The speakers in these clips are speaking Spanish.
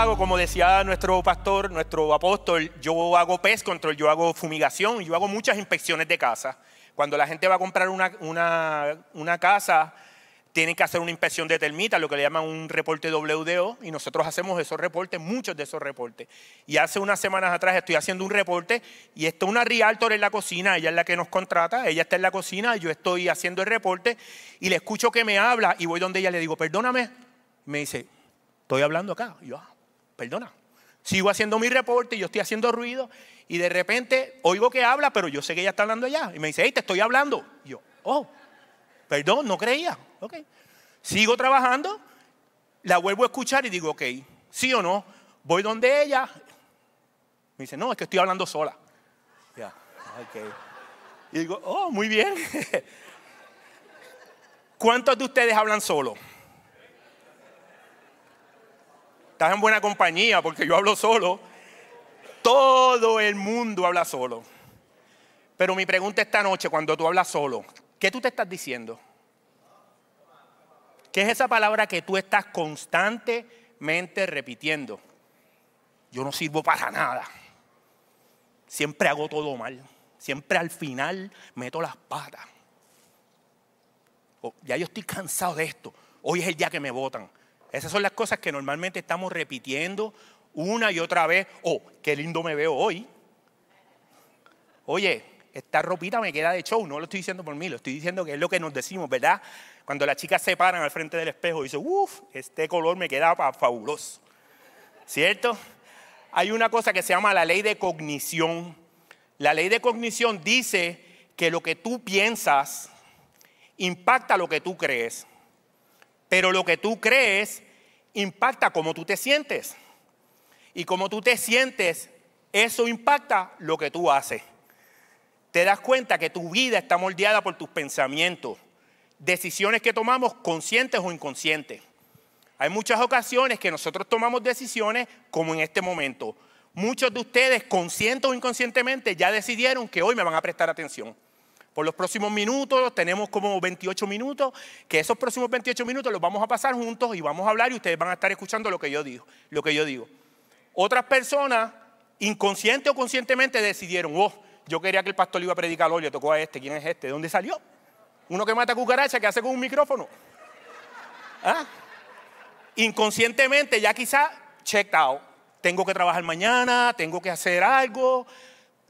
hago, como decía nuestro pastor, nuestro apóstol, yo hago pest control, yo hago fumigación, yo hago muchas inspecciones de casa. Cuando la gente va a comprar una, una, una casa, tiene que hacer una inspección de termita, lo que le llaman un reporte WDO, y nosotros hacemos esos reportes, muchos de esos reportes. Y hace unas semanas atrás estoy haciendo un reporte y está una realtor en la cocina, ella es la que nos contrata, ella está en la cocina, yo estoy haciendo el reporte y le escucho que me habla y voy donde ella le digo, perdóname, me dice, estoy hablando acá. yo, ah, perdona, sigo haciendo mi reporte, yo estoy haciendo ruido y de repente oigo que habla, pero yo sé que ella está hablando allá. Y me dice, hey, te estoy hablando. Y yo, oh, perdón, no creía. Ok. Sigo trabajando, la vuelvo a escuchar y digo, ok, sí o no, voy donde ella. Me dice, no, es que estoy hablando sola. Ya, Y digo, oh, muy bien. ¿Cuántos de ustedes hablan solo? estás en buena compañía porque yo hablo solo. Todo el mundo habla solo. Pero mi pregunta esta noche, cuando tú hablas solo, ¿qué tú te estás diciendo? ¿Qué es esa palabra que tú estás constantemente repitiendo? Yo no sirvo para nada. Siempre hago todo mal. Siempre al final meto las patas. Oh, ya yo estoy cansado de esto. Hoy es el día que me votan. Esas son las cosas que normalmente estamos repitiendo una y otra vez. Oh, qué lindo me veo hoy. Oye, esta ropita me queda de show. No lo estoy diciendo por mí, lo estoy diciendo que es lo que nos decimos, ¿verdad? Cuando las chicas se paran al frente del espejo y dicen, uff, este color me queda fabuloso. ¿Cierto? Hay una cosa que se llama la ley de cognición. La ley de cognición dice que lo que tú piensas impacta lo que tú crees. Pero lo que tú crees impacta cómo tú te sientes. Y como tú te sientes, eso impacta lo que tú haces. Te das cuenta que tu vida está moldeada por tus pensamientos, decisiones que tomamos conscientes o inconscientes. Hay muchas ocasiones que nosotros tomamos decisiones como en este momento. Muchos de ustedes, conscientes o inconscientemente, ya decidieron que hoy me van a prestar atención los próximos minutos, tenemos como 28 minutos, que esos próximos 28 minutos los vamos a pasar juntos y vamos a hablar y ustedes van a estar escuchando lo que yo digo. Lo que yo digo. Otras personas, inconsciente o conscientemente, decidieron, oh, yo quería que el pastor iba a predicar hoy, oh, le tocó a este, ¿quién es este? ¿De dónde salió? Uno que mata cucaracha, que hace con un micrófono. ¿Ah? Inconscientemente ya quizá checked out. Tengo que trabajar mañana, tengo que hacer algo.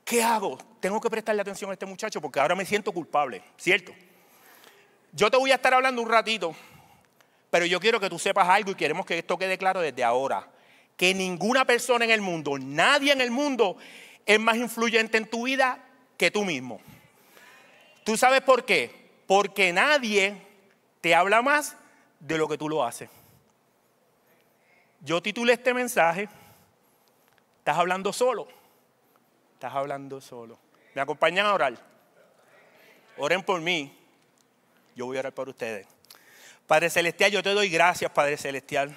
¿Qué hago? tengo que prestarle atención a este muchacho porque ahora me siento culpable, ¿cierto? Yo te voy a estar hablando un ratito, pero yo quiero que tú sepas algo y queremos que esto quede claro desde ahora. Que ninguna persona en el mundo, nadie en el mundo es más influyente en tu vida que tú mismo. ¿Tú sabes por qué? Porque nadie te habla más de lo que tú lo haces. Yo titulé este mensaje, estás hablando solo, estás hablando solo. ¿Me acompañan a orar? Oren por mí. Yo voy a orar por ustedes. Padre Celestial, yo te doy gracias, Padre Celestial,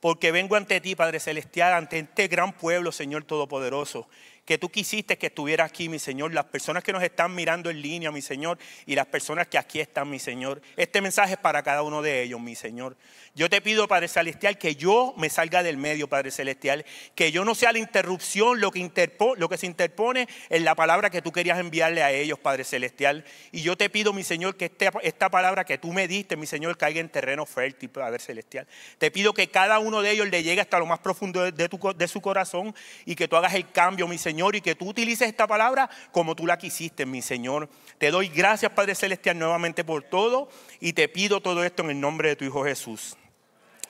porque vengo ante ti, Padre Celestial, ante este gran pueblo, Señor Todopoderoso, que tú quisiste que estuviera aquí, mi Señor, las personas que nos están mirando en línea, mi Señor, y las personas que aquí están, mi Señor. Este mensaje es para cada uno de ellos, mi Señor. Yo te pido, Padre Celestial, que yo me salga del medio, Padre Celestial, que yo no sea la interrupción, lo que, lo que se interpone en la palabra que tú querías enviarle a ellos, Padre Celestial. Y yo te pido, mi Señor, que este, esta palabra que tú me diste, mi Señor, caiga en terreno fértil, Padre Celestial. Te pido que cada uno de ellos le llegue hasta lo más profundo de su corazón y que tú hagas el cambio, mi Señor y que tú utilices esta palabra como tú la quisiste, mi Señor. Te doy gracias, Padre Celestial, nuevamente por todo y te pido todo esto en el nombre de tu Hijo Jesús.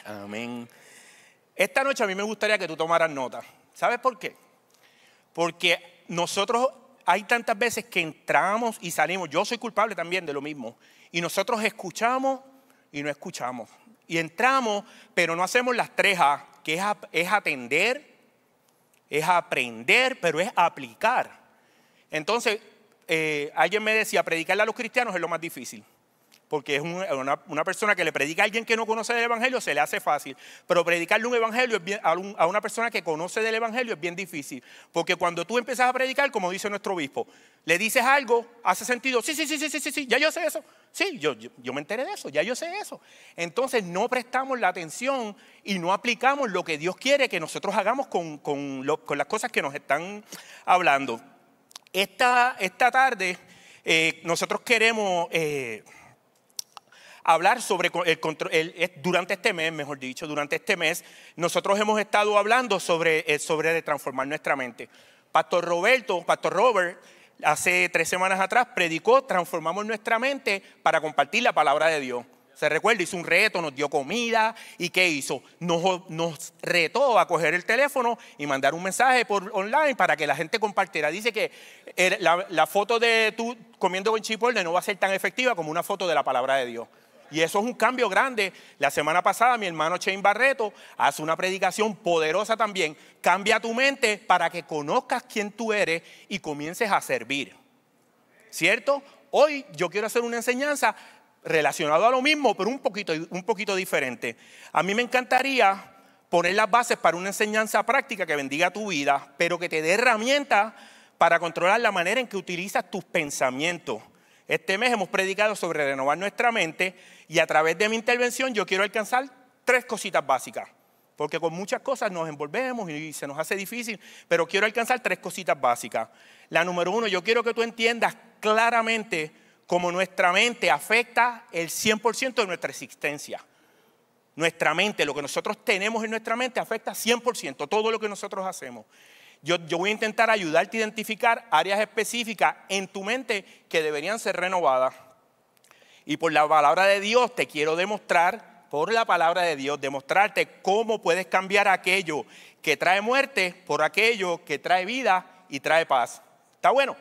Amén. Esta noche a mí me gustaría que tú tomaras nota. ¿Sabes por qué? Porque nosotros hay tantas veces que entramos y salimos. Yo soy culpable también de lo mismo. Y nosotros escuchamos y no escuchamos. Y entramos, pero no hacemos las tres A, que es, es atender, es aprender, pero es aplicar. Entonces, eh, alguien me decía, predicarle a los cristianos es lo más difícil porque es eh, una, persona que le predica a alguien que no conoce del Evangelio, se le hace fácil. Pero predicarle un Evangelio a, una persona que conoce del Evangelio es bien difícil. Porque cuando tú empiezas a predicar, como dice nuestro obispo, le dices algo, hace sentido, sí, sí, sí, sí, sí, sí, sí ya yo sé eso. Sí, yo, me enteré de eso, ya yo sé eso. Entonces no prestamos la atención y no aplicamos lo que Dios quiere que nosotros hagamos con, las cosas que nos están hablando. Esta, tarde eh, nosotros queremos... Eh, hablar sobre el, control durante este mes, mejor dicho, durante este mes, nosotros hemos estado hablando sobre, eh, sobre de transformar nuestra mente. Pastor Roberto, Pastor Robert, hace tres semanas atrás predicó, transformamos nuestra mente para compartir la palabra de Dios. Se recuerda, hizo un reto, nos dio comida y ¿qué hizo? Nos, nos, retó a coger el teléfono y mandar un mensaje por online para que la gente compartiera. Dice que eh, la, la foto de tú comiendo con chipotle no va a ser tan efectiva como una foto de la palabra de Dios. Y eso es un cambio grande. La semana pasada mi hermano Shane Barreto hace una predicación poderosa también. Cambia tu mente para que conozcas quién tú eres y comiences a servir. ¿Cierto? Hoy yo quiero hacer una enseñanza relacionada a lo mismo, pero un poquito, un poquito diferente. A mí me encantaría poner las bases para una enseñanza práctica que bendiga tu vida, pero que te dé herramientas para controlar la manera en que utilizas tus pensamientos. Este mes hemos predicado sobre renovar nuestra mente y a través de mi intervención yo quiero alcanzar tres cositas básicas, porque con muchas cosas nos envolvemos y se nos hace difícil, pero quiero alcanzar tres cositas básicas. La número uno, yo quiero que tú entiendas claramente cómo nuestra mente afecta el 100% de nuestra existencia. Nuestra mente, lo que nosotros tenemos en nuestra mente afecta 100% todo lo que nosotros hacemos. Yo, voy a intentar ayudarte a identificar áreas específicas en tu mente que deberían ser renovadas. Y por la palabra de Dios te quiero demostrar, por la palabra de Dios, demostrarte cómo puedes cambiar aquello que trae muerte por aquello que trae vida y trae paz. ¿Está bueno?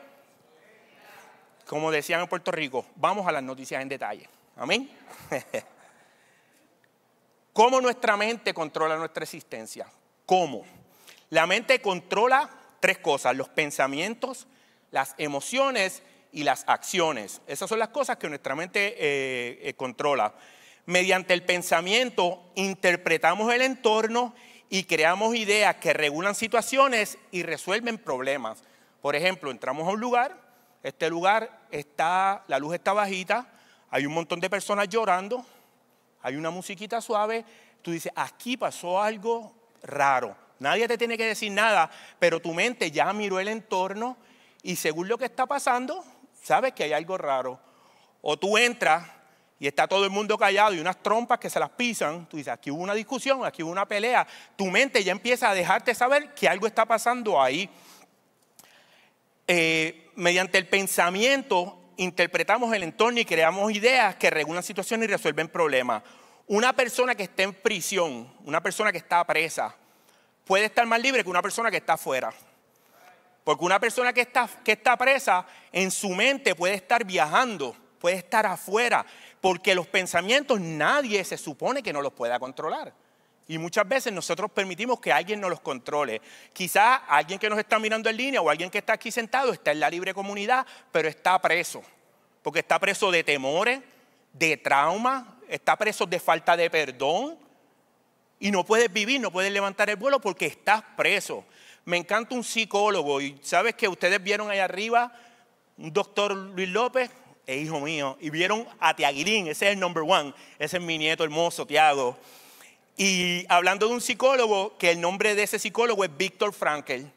Como decían en Puerto Rico, vamos a las noticias en detalle. Amén. ¿Cómo nuestra mente controla nuestra existencia? ¿Cómo? La mente controla tres cosas, los pensamientos, las emociones y las acciones. Esas son las cosas que nuestra mente eh, eh, controla. Mediante el pensamiento interpretamos el entorno y creamos ideas que regulan situaciones y resuelven problemas. Por ejemplo, entramos a un lugar, este lugar está, la luz está bajita, hay un montón de personas llorando, hay una musiquita suave, tú dices, aquí pasó algo raro. Nadie te tiene que decir nada, pero tu mente ya miró el entorno y según lo que está pasando, sabes que hay algo raro. O tú entras y está todo el mundo callado y unas trompas que se las pisan, tú dices, aquí hubo una discusión, aquí hubo una pelea, tu mente ya empieza a dejarte saber que algo está pasando ahí. Eh, mediante el pensamiento interpretamos el entorno y creamos ideas que regulan situaciones y resuelven problemas. Una persona que está en prisión, una persona que está presa, puede estar más libre que una persona que está afuera. Porque una persona que está, que está presa en su mente puede estar viajando, puede estar afuera, porque los pensamientos nadie se supone que no los pueda controlar. Y muchas veces nosotros permitimos que alguien nos los controle. Quizás alguien que nos está mirando en línea o alguien que está aquí sentado está en la libre comunidad, pero está preso. Porque está preso de temores, de trauma, está preso de falta de perdón, y no puedes vivir, no puedes levantar el vuelo porque estás preso. Me encanta un psicólogo y sabes que ustedes vieron ahí arriba un doctor Luis López, e hijo mío, y vieron a Tiaguirín, ese es el number one, ese es mi nieto hermoso, Tiago. Y hablando de un psicólogo, que el nombre de ese psicólogo es Víctor Frankel.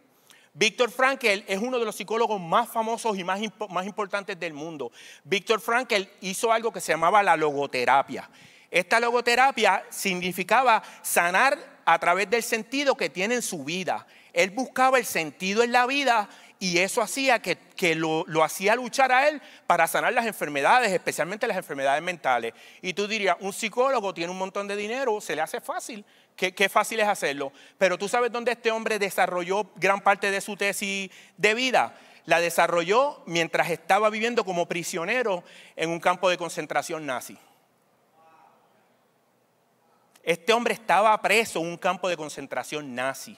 Víctor Frankel es uno de los psicólogos más famosos y más, más importantes del mundo. Víctor Frankel hizo algo que se llamaba la logoterapia. Esta logoterapia significaba sanar a través del sentido que tiene en su vida. Él buscaba el sentido en la vida y eso hacía que, lo, hacía luchar a él para sanar las enfermedades, especialmente las enfermedades mentales. Y tú dirías, un psicólogo tiene un montón de dinero, se le hace fácil. Qué, qué fácil es hacerlo. Pero tú sabes dónde este hombre desarrolló gran parte de su tesis de vida la desarrolló mientras estaba viviendo como prisionero en un campo de concentración nazi. Este hombre estaba preso en un campo de concentración nazi.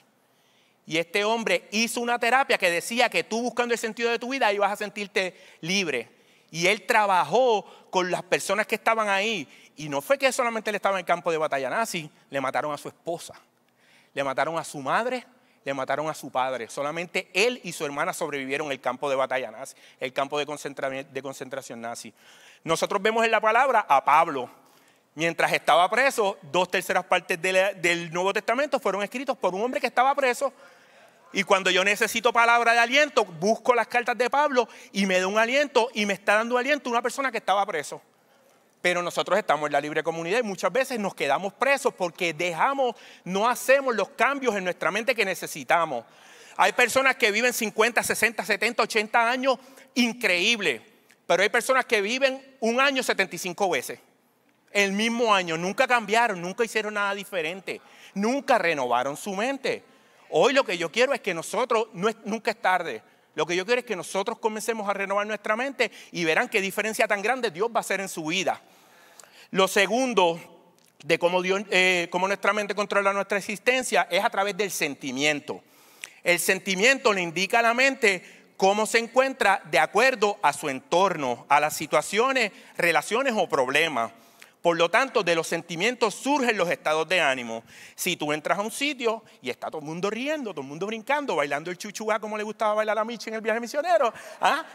Y este hombre hizo una terapia que decía que tú buscando el sentido de tu vida ibas a sentirte libre. Y él trabajó con las personas que estaban ahí. Y no fue que solamente él estaba en el campo de batalla nazi, le mataron a su esposa, le mataron a su madre, le mataron a su padre. Solamente él y su hermana sobrevivieron el campo de batalla nazi, el campo de concentración nazi. Nosotros vemos en la palabra a Pablo, Mientras estaba preso, dos terceras partes del Nuevo Testamento fueron escritos por un hombre que estaba preso. Y cuando yo necesito palabra de aliento, busco las cartas de Pablo y me da un aliento y me está dando aliento una persona que estaba preso. Pero nosotros estamos en la libre comunidad y muchas veces nos quedamos presos porque dejamos, no hacemos los cambios en nuestra mente que necesitamos. Hay personas que viven 50, 60, 70, 80 años increíble, pero hay personas que viven un año 75 veces. El mismo año, nunca cambiaron, nunca hicieron nada diferente, nunca renovaron su mente. Hoy lo que yo quiero es que nosotros, nunca es tarde, lo que yo quiero es que nosotros comencemos a renovar nuestra mente y verán qué diferencia tan grande Dios va a hacer en su vida. Lo segundo de cómo eh, nuestra mente controla nuestra existencia es a través del sentimiento. El sentimiento le indica a la mente cómo se encuentra de acuerdo a su entorno, a las situaciones, relaciones o problemas. Por lo tanto, de los sentimientos surgen los estados de ánimo. Si tú entras a un sitio y está todo el mundo riendo, todo el mundo brincando, bailando el chuchuá como le gustaba bailar a Michi en el viaje misionero, ¿ah?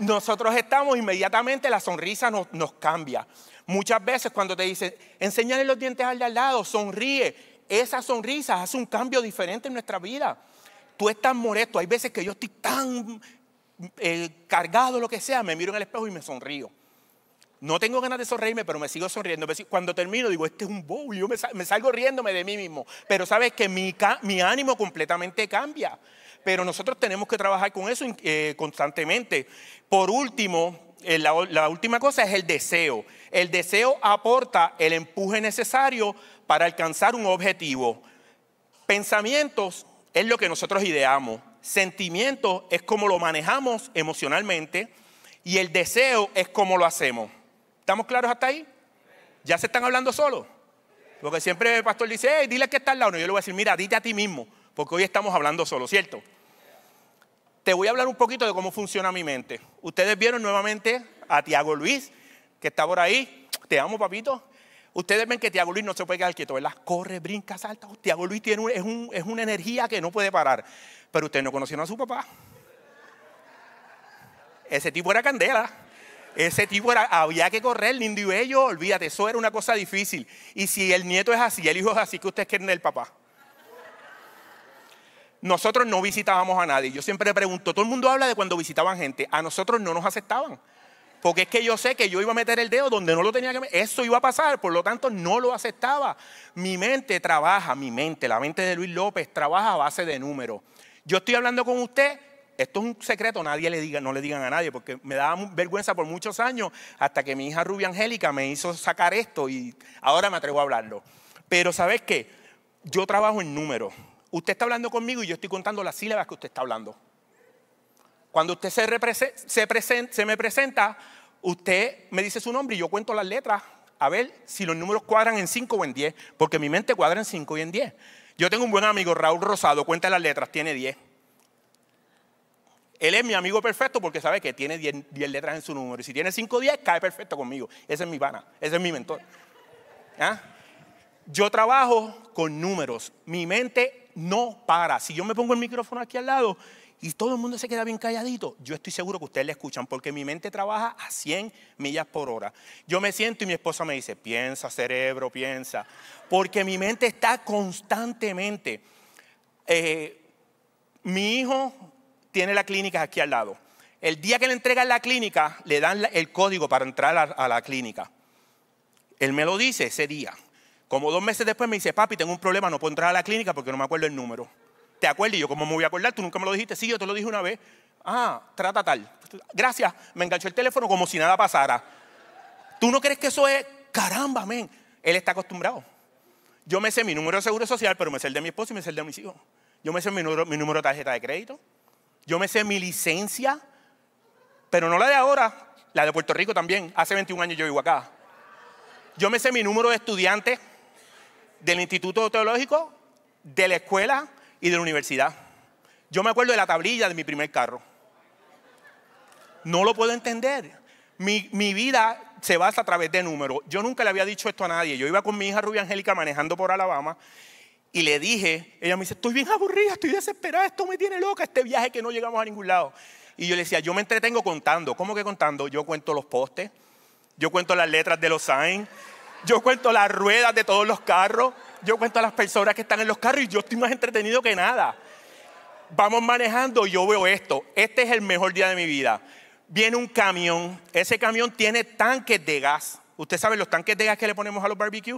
nosotros estamos inmediatamente, la sonrisa nos, cambia. Muchas veces cuando te dicen, enséñale los dientes al de al lado, sonríe, esa sonrisa hace un cambio diferente en nuestra vida. Tú estás molesto, hay veces que yo estoy tan eh, cargado, lo que sea, me miro en el espejo y me sonrío. No tengo ganas de sonreírme, pero me sigo sonriendo. Cuando termino, digo, este es un bobo. Yo me salgo riéndome de mí mismo. Pero sabes que mi, ánimo completamente cambia. Pero nosotros tenemos que trabajar con eso eh, constantemente. Por último, eh, la, la última cosa es el deseo. El deseo aporta el empuje necesario para alcanzar un objetivo. Pensamientos es lo que nosotros ideamos. Sentimientos es como lo manejamos emocionalmente. Y el deseo es como lo hacemos. ¿Estamos claros hasta ahí? Ya se están hablando solos. Porque siempre el pastor dice, hey, dile que está al lado. No, yo le voy a decir, mira, dite a ti mismo, porque hoy estamos hablando solos, ¿cierto? Te voy a hablar un poquito de cómo funciona mi mente. Ustedes vieron nuevamente a Tiago Luis, que está por ahí. Te amo, papito. Ustedes ven que Tiago Luis no se puede quedar quieto, ¿verdad? Corre, brinca, salta. Tiago Luis tiene es, es una energía que no puede parar. Pero ustedes no conocieron a su papá. Ese tipo era candela. Ese tipo era, había que correr, lindo y bello, olvídate, eso era una cosa difícil. Y si el nieto es así, el hijo es así, que usted quieren el papá. Nosotros no visitábamos a nadie. Yo siempre le pregunto, todo el mundo habla de cuando visitaban gente. A nosotros no nos aceptaban. Porque es que yo sé que yo iba a meter el dedo donde no lo tenía que meter. Eso iba a pasar, por lo tanto no lo aceptaba. Mi mente trabaja, mi mente, la mente de Luis López trabaja a base de números. Yo estoy hablando con usted esto es un secreto, nadie le diga, no le digan a nadie, porque me daba vergüenza por muchos años hasta que mi hija Rubia Angélica me hizo sacar esto y ahora me atrevo a hablarlo. Pero ¿sabes qué? Yo trabajo en números. Usted está hablando conmigo y yo estoy contando las sílabas que usted está hablando. Cuando usted se, se me presenta, usted me dice su nombre y yo cuento las letras a ver si los números cuadran en 5 o en 10, porque mi mente cuadra en 5 y en 10. Yo tengo un buen amigo, Raúl Rosado, cuenta las letras, tiene 10. Él es mi amigo perfecto porque sabe que tiene 10 letras en su número. Y si tiene 5 10, cae perfecto conmigo. Ese es mi pana, ese es mi mentor. ¿Ah? Yo trabajo con números. Mi mente no para. Si yo me pongo el micrófono aquí al lado y todo el mundo se queda bien calladito, yo estoy seguro que ustedes le escuchan porque mi mente trabaja a 100 millas por hora. Yo me siento y mi esposa me dice, piensa cerebro, piensa. Porque mi mente está constantemente. Eh, mi hijo tiene la clínica aquí al lado. El día que le entregan la clínica, le dan el código para entrar a, la clínica. Él me lo dice ese día. Como dos meses después me dice, papi, tengo un problema, no puedo entrar a la clínica porque no me acuerdo el número. ¿Te acuerdas? Y yo, ¿cómo me voy a acordar? Tú nunca me lo dijiste. Sí, yo te lo dije una vez. Ah, trata tal. Gracias. Me enganchó el teléfono como si nada pasara. ¿Tú no crees que eso es? Caramba, men. Él está acostumbrado. Yo me sé mi número de seguro social, pero me sé el de mi esposo y me sé el de mis hijos. Yo me sé mi número, mi número de tarjeta de crédito. Yo me sé mi licencia, pero no la de ahora, la de Puerto Rico también. Hace 21 años yo vivo acá. Yo me sé mi número de estudiantes del Instituto Teológico, de la escuela y de la universidad. Yo me acuerdo de la tablilla de mi primer carro. No lo puedo entender. Mi, mi, vida se basa a través de números. Yo nunca le había dicho esto a nadie. Yo iba con mi hija Rubia Angélica manejando por Alabama y le dije, ella me dice, estoy bien aburrida, estoy desesperada, esto me tiene loca, este viaje que no llegamos a ningún lado. Y yo le decía, yo me entretengo contando. ¿Cómo que contando? Yo cuento los postes, yo cuento las letras de los signs, yo cuento las ruedas de todos los carros, yo cuento a las personas que están en los carros y yo estoy más entretenido que nada. Vamos manejando yo veo esto. Este es el mejor día de mi vida. Viene un camión, ese camión tiene tanques de gas. ¿Usted sabe los tanques de gas que le ponemos a los barbecues?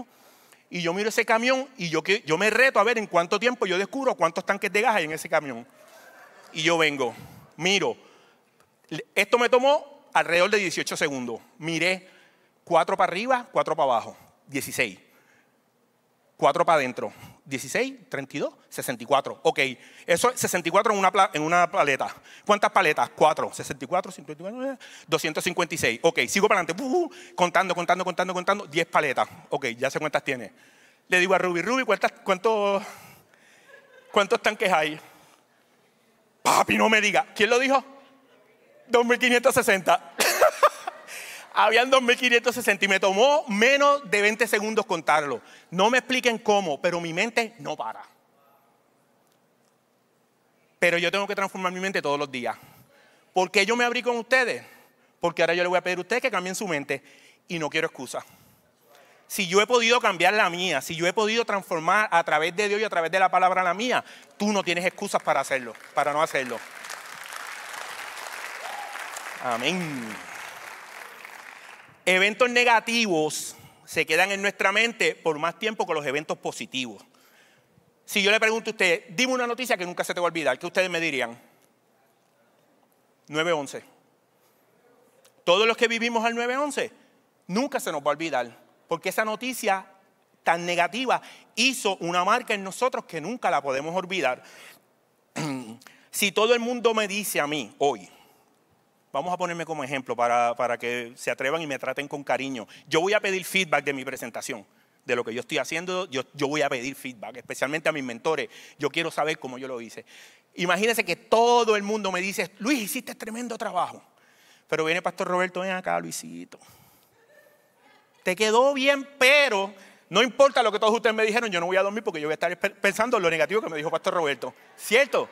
y yo miro ese camión y yo, yo me reto a ver en cuánto tiempo yo descubro cuántos tanques de gas hay en ese camión. Y yo vengo, miro. Esto me tomó alrededor de 18 segundos. Miré cuatro para arriba, cuatro para abajo, 16. 4 para adentro. 16, 32, 64. Ok, eso es 64 en una, en una paleta. ¿Cuántas paletas? 4, 64, 54, 256. Ok, sigo para adelante. Uh, uh, contando, contando, contando, contando. 10 paletas. Ok, ya sé cuántas tiene. Le digo a Ruby, Ruby, cuántos, ¿cuántos tanques hay? Papi, no me diga. ¿Quién lo dijo? 2560. Habían 2.560 y me tomó menos de 20 segundos contarlo. No me expliquen cómo, pero mi mente no para. Pero yo tengo que transformar mi mente todos los días. ¿Por qué yo me abrí con ustedes? Porque ahora yo le voy a pedir a ustedes que cambien su mente y no quiero excusas. Si yo he podido cambiar la mía, si yo he podido transformar a través de Dios y a través de la palabra la mía, tú no tienes excusas para hacerlo, para no hacerlo. Amén eventos negativos se quedan en nuestra mente por más tiempo que los eventos positivos. Si yo le pregunto a usted, dime una noticia que nunca se te va a olvidar, ¿qué ustedes me dirían? 9-11. Todos los que vivimos al 9-11, nunca se nos va a olvidar, porque esa noticia tan negativa hizo una marca en nosotros que nunca la podemos olvidar. si todo el mundo me dice a mí hoy, Vamos a ponerme como ejemplo para, para, que se atrevan y me traten con cariño. Yo voy a pedir feedback de mi presentación, de lo que yo estoy haciendo, yo, yo voy a pedir feedback, especialmente a mis mentores. Yo quiero saber cómo yo lo hice. Imagínense que todo el mundo me dice, Luis, hiciste tremendo trabajo. Pero viene Pastor Roberto, ven acá, Luisito. Te quedó bien, pero no importa lo que todos ustedes me dijeron, yo no voy a dormir porque yo voy a estar pensando en lo negativo que me dijo Pastor Roberto. ¿Cierto?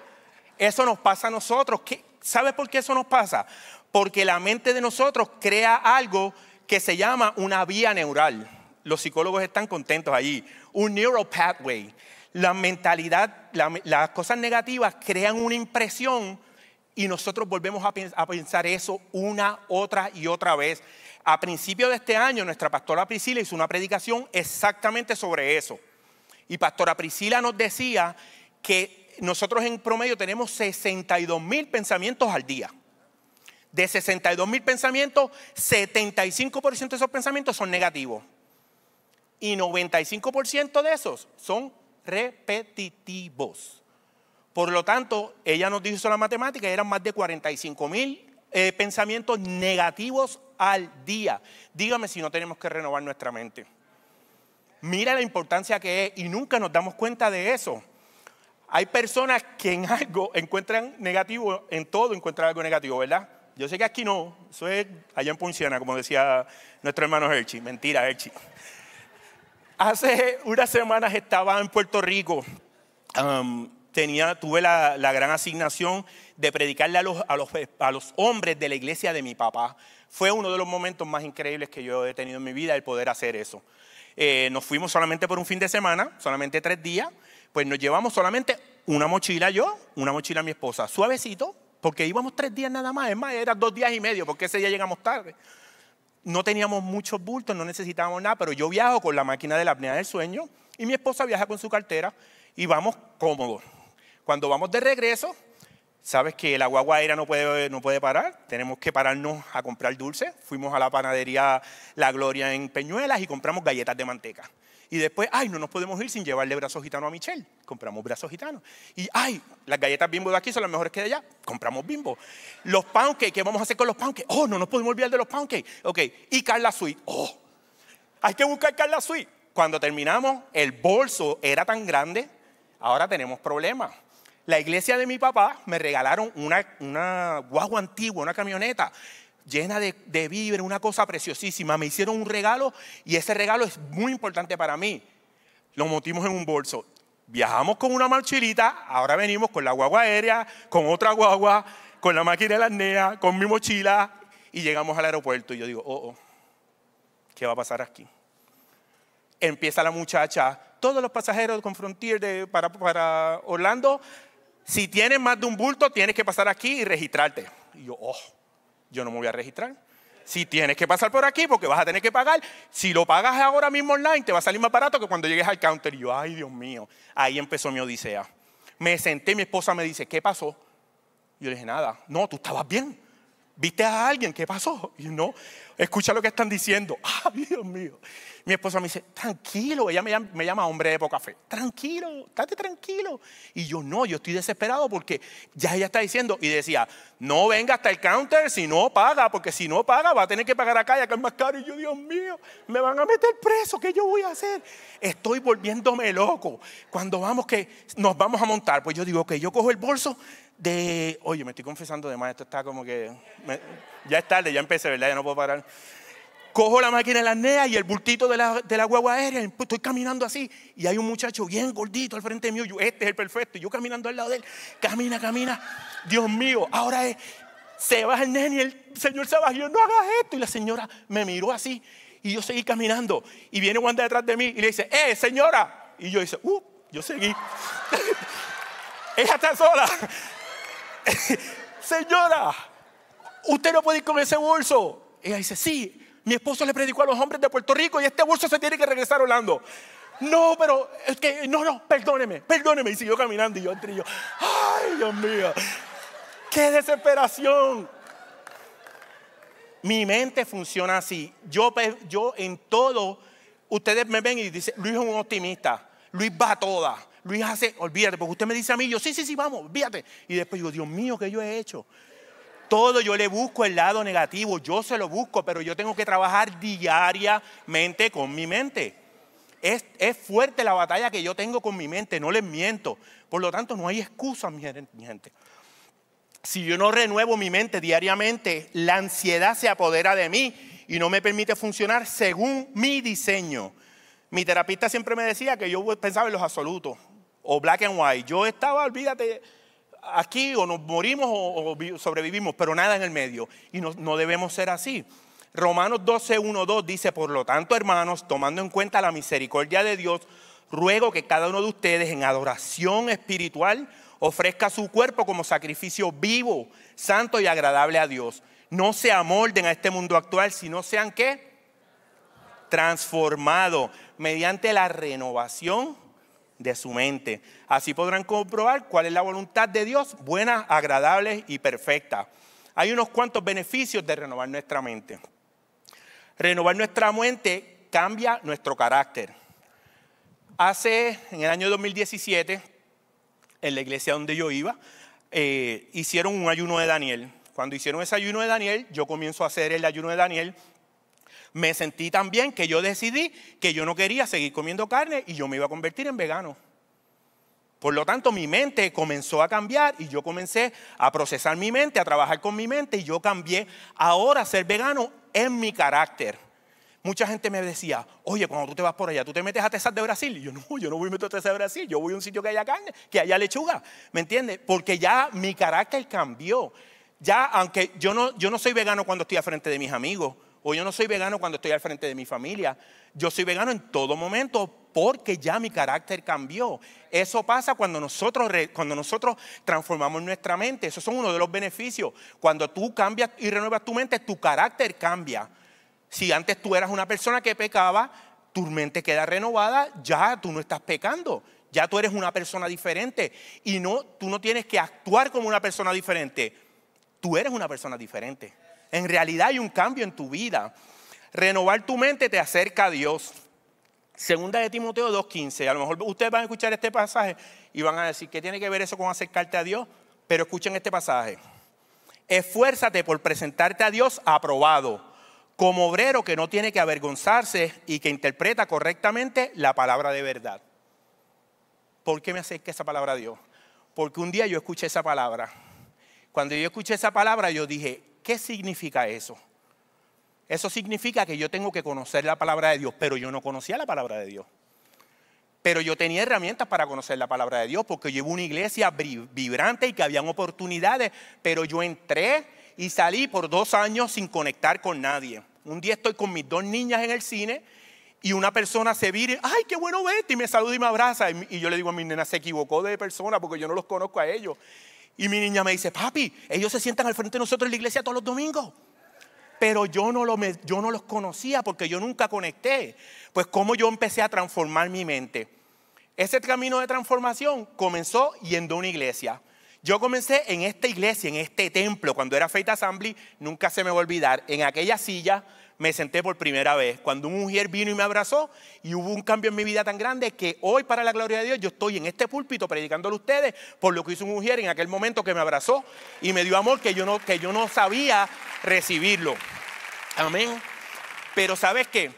Eso nos pasa a nosotros. ¿Sabes por qué eso nos pasa? Porque la mente de nosotros crea algo que se llama una vía neural. Los psicólogos están contentos ahí. Un neural pathway. La mentalidad, las cosas negativas crean una impresión y nosotros volvemos a, pensar eso una, otra y otra vez. A principio de este año, nuestra pastora Priscila hizo una predicación exactamente sobre eso. Y pastora Priscila nos decía que nosotros en promedio tenemos 62 mil pensamientos al día. De 62 mil pensamientos, 75% de esos pensamientos son negativos. Y 95% de esos son repetitivos. Por lo tanto, ella nos dijo la matemática, eran más de 45 mil eh, pensamientos negativos al día. Dígame si no tenemos que renovar nuestra mente. Mira la importancia que es y nunca nos damos cuenta de eso. Hay personas que en algo encuentran negativo, en todo encuentran algo negativo, ¿verdad? Yo sé que aquí no, eso es allá en Ponciana, como decía nuestro hermano Herchi. Mentira, Herchi. Hace unas semanas estaba en Puerto Rico. Um, tenía, tuve la, gran asignación de predicarle a los, hombres de la iglesia de mi papá. Fue uno de los momentos más increíbles que yo he tenido en mi vida el poder hacer eso. Eh, nos fuimos solamente por un fin de semana, solamente tres días, pues nos llevamos solamente una mochila yo, una mochila mi esposa, suavecito, porque íbamos tres días nada más, es más, eran dos días y medio, porque ese día llegamos tarde. No teníamos muchos bultos, no necesitábamos nada, pero yo viajo con la máquina de la apnea del sueño y mi esposa viaja con su cartera y vamos cómodos. Cuando vamos de regreso, sabes que el guagua no puede, no puede parar, tenemos que pararnos a comprar dulce. Fuimos a la panadería La Gloria en Peñuelas y compramos galletas de manteca. Y después, ay, no nos podemos ir sin llevarle brazos gitano a Michelle. Compramos brazos gitanos. Y, ay, las galletas bimbo de aquí son las mejores que de allá. Compramos bimbo. Los pancakes, ¿qué vamos a hacer con los pancakes? Oh, no nos podemos olvidar de los pancakes. Ok, y Carla Sweet. Oh, hay que buscar Carla Sweet. Cuando terminamos, el bolso era tan grande, ahora tenemos problemas. La iglesia de mi papá me regalaron una, una guagua antigua, una camioneta llena de, de una cosa preciosísima. Me hicieron un regalo y ese regalo es muy importante para mí. Lo motimos en un bolso. Viajamos con una mochilita, ahora venimos con la guagua aérea, con otra guagua, con la máquina de la nea, con mi mochila y llegamos al aeropuerto. Y yo digo, oh, oh, ¿qué va a pasar aquí? Empieza la muchacha, todos los pasajeros con Frontier para, para Orlando, si tienes más de un bulto, tienes que pasar aquí y registrarte. Y yo, oh yo no me voy a registrar. Si tienes que pasar por aquí, porque vas a tener que pagar, si lo pagas ahora mismo online, te va a salir más barato que cuando llegues al counter. Y yo, ay Dios mío, ahí empezó mi odisea. Me senté, mi esposa me dice, ¿qué pasó? Yo le dije, nada, no, tú estabas bien. ¿Viste a alguien? ¿Qué pasó? Y no, escucha lo que están diciendo. ¡Ah, Dios mío! Mi esposa me dice, tranquilo, ella me llama, hombre de poca fe. Tranquilo, estate tranquilo. Y yo no, yo estoy desesperado porque ya ella está diciendo, y decía, no venga hasta el counter si no paga, porque si no paga va a tener que pagar acá y acá es más caro. Y yo, Dios mío, me van a meter preso, ¿qué yo voy a hacer? Estoy volviéndome loco. Cuando vamos que nos vamos a montar, pues yo digo, que yo cojo el bolso, de, oye, me estoy confesando de más, esto está como que, ya es tarde, ya empecé, ¿verdad? Ya no puedo parar. Cojo la máquina de la NEA y el bultito de la, de guagua aérea, pues, estoy caminando así y hay un muchacho bien gordito al frente mío, yo, este es el perfecto, y yo caminando al lado de él, camina, camina, Dios mío, ahora es, se baja el nene y el señor se baja, yo no hagas esto, y la señora me miró así y yo seguí caminando y viene Wanda detrás de mí y le dice, eh, señora, y yo dice, uh, yo seguí. Ella está sola. señora, usted no puede ir con ese bolso. Ella dice, sí, mi esposo le predicó a los hombres de Puerto Rico y este bolso se tiene que regresar a Orlando. No, pero es que, no, no, perdóneme, perdóneme. Y siguió caminando y yo entré yo, ay, Dios mío, qué desesperación. Mi mente funciona así. Yo, yo en todo, ustedes me ven y dicen, Luis es un optimista, Luis va a todas. Luis hace, olvídate, porque usted me dice a mí, yo sí, sí, sí, vamos, olvídate. Y después yo Dios mío, ¿qué yo he hecho? Todo yo le busco el lado negativo, yo se lo busco, pero yo tengo que trabajar diariamente con mi mente. Es, es fuerte la batalla que yo tengo con mi mente, no les miento. Por lo tanto, no hay excusa, mi gente. Si yo no renuevo mi mente diariamente, la ansiedad se apodera de mí y no me permite funcionar según mi diseño. Mi terapista siempre me decía que yo pensaba en los absolutos o black and white. Yo estaba, olvídate, aquí o nos morimos o, sobrevivimos, pero nada en el medio. Y no, debemos ser así. Romanos 12, 1, 2 dice, por lo tanto, hermanos, tomando en cuenta la misericordia de Dios, ruego que cada uno de ustedes en adoración espiritual ofrezca su cuerpo como sacrificio vivo, santo y agradable a Dios. No se amolden a este mundo actual, sino sean qué? Transformado mediante la renovación de su mente. Así podrán comprobar cuál es la voluntad de Dios, buena, agradable y perfecta. Hay unos cuantos beneficios de renovar nuestra mente. Renovar nuestra mente cambia nuestro carácter. Hace, en el año 2017, en la iglesia donde yo iba, eh, hicieron un ayuno de Daniel. Cuando hicieron ese ayuno de Daniel, yo comienzo a hacer el ayuno de Daniel me sentí también que yo decidí que yo no quería seguir comiendo carne y yo me iba a convertir en vegano. Por lo tanto, mi mente comenzó a cambiar y yo comencé a procesar mi mente, a trabajar con mi mente y yo cambié ahora ser vegano en mi carácter. Mucha gente me decía, oye, cuando tú te vas por allá, tú te metes a Texas de Brasil. Y yo no, yo no voy a meter a de Brasil, yo voy a un sitio que haya carne, que haya lechuga. ¿Me entiendes? Porque ya mi carácter cambió. Ya, aunque yo no, yo no soy vegano cuando estoy a frente de mis amigos, o yo no soy vegano cuando estoy al frente de mi familia. Yo soy vegano en todo momento porque ya mi carácter cambió. Eso pasa cuando nosotros, cuando nosotros transformamos nuestra mente. Esos son uno de los beneficios. Cuando tú cambias y renuevas tu mente, tu carácter cambia. Si antes tú eras una persona que pecaba, tu mente queda renovada, ya tú no estás pecando. Ya tú eres una persona diferente y no tú no tienes que actuar como una persona diferente. Tú eres una persona diferente en realidad hay un cambio en tu vida. Renovar tu mente te acerca a Dios. Segunda de Timoteo 2.15. A lo mejor ustedes van a escuchar este pasaje y van a decir, ¿qué tiene que ver eso con acercarte a Dios? Pero escuchen este pasaje. Esfuérzate por presentarte a Dios aprobado, como obrero que no tiene que avergonzarse y que interpreta correctamente la palabra de verdad. ¿Por qué me acerca esa palabra a Dios? Porque un día yo escuché esa palabra. Cuando yo escuché esa palabra, yo dije, ¿Qué significa eso? Eso significa que yo tengo que conocer la palabra de Dios, pero yo no conocía la palabra de Dios. Pero yo tenía herramientas para conocer la palabra de Dios, porque yo una iglesia vibrante y que habían oportunidades, pero yo entré y salí por dos años sin conectar con nadie. Un día estoy con mis dos niñas en el cine y una persona se viene, ay, qué bueno verte, y me saluda y me abraza. Y yo le digo a mi nena, se equivocó de persona porque yo no los conozco a ellos. Y mi niña me dice, papi, ellos se sientan al frente de nosotros en la iglesia todos los domingos. Pero yo no, los conocía porque yo nunca conecté. Pues cómo yo empecé a transformar mi mente. Ese camino de transformación comenzó yendo a una iglesia. Yo comencé en esta iglesia, en este templo, cuando era Faith Assembly, nunca se me va a olvidar, en aquella silla me senté por primera vez, cuando un mujer vino y me abrazó y hubo un cambio en mi vida tan grande que hoy para la gloria de Dios yo estoy en este púlpito predicando a ustedes por lo que hizo un mujer en aquel momento que me abrazó y me dio amor que yo no, que yo no sabía recibirlo. Amén. Pero sabes qué?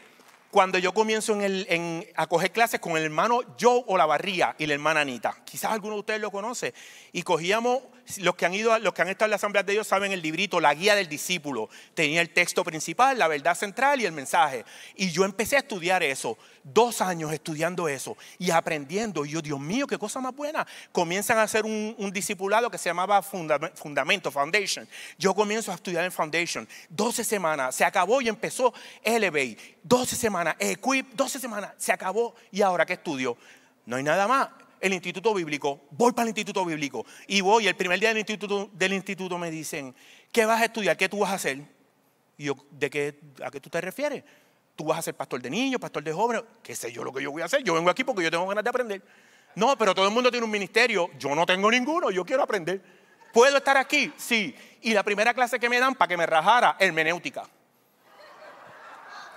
Cuando yo comienzo en el, a coger clases con el hermano Joe Olavarría y la hermana Anita, quizás alguno de ustedes lo conoce, y cogíamos los que han ido, los que han estado en la asamblea de Dios saben el librito, la guía del discípulo. Tenía el texto principal, la verdad central y el mensaje. Y yo empecé a estudiar eso, dos años estudiando eso y aprendiendo. Y yo, Dios mío, qué cosa más buena. Comienzan a hacer un, discipulado que se llamaba Fundamento, Foundation. Yo comienzo a estudiar en Foundation. 12 semanas, se acabó y empezó Elevate. 12 semanas, Equip, 12 semanas, se acabó. ¿Y ahora qué estudio? No hay nada más el instituto bíblico, voy para el instituto bíblico y voy. El primer día del instituto, del instituto me dicen, ¿qué vas a estudiar? ¿Qué tú vas a hacer? Y yo, ¿de qué, a qué tú te refieres? Tú vas a ser pastor de niños, pastor de jóvenes, qué sé yo lo que yo voy a hacer. Yo vengo aquí porque yo tengo ganas de aprender. No, pero todo el mundo tiene un ministerio. Yo no tengo ninguno, yo quiero aprender. ¿Puedo estar aquí? Sí. Y la primera clase que me dan para que me rajara, hermenéutica.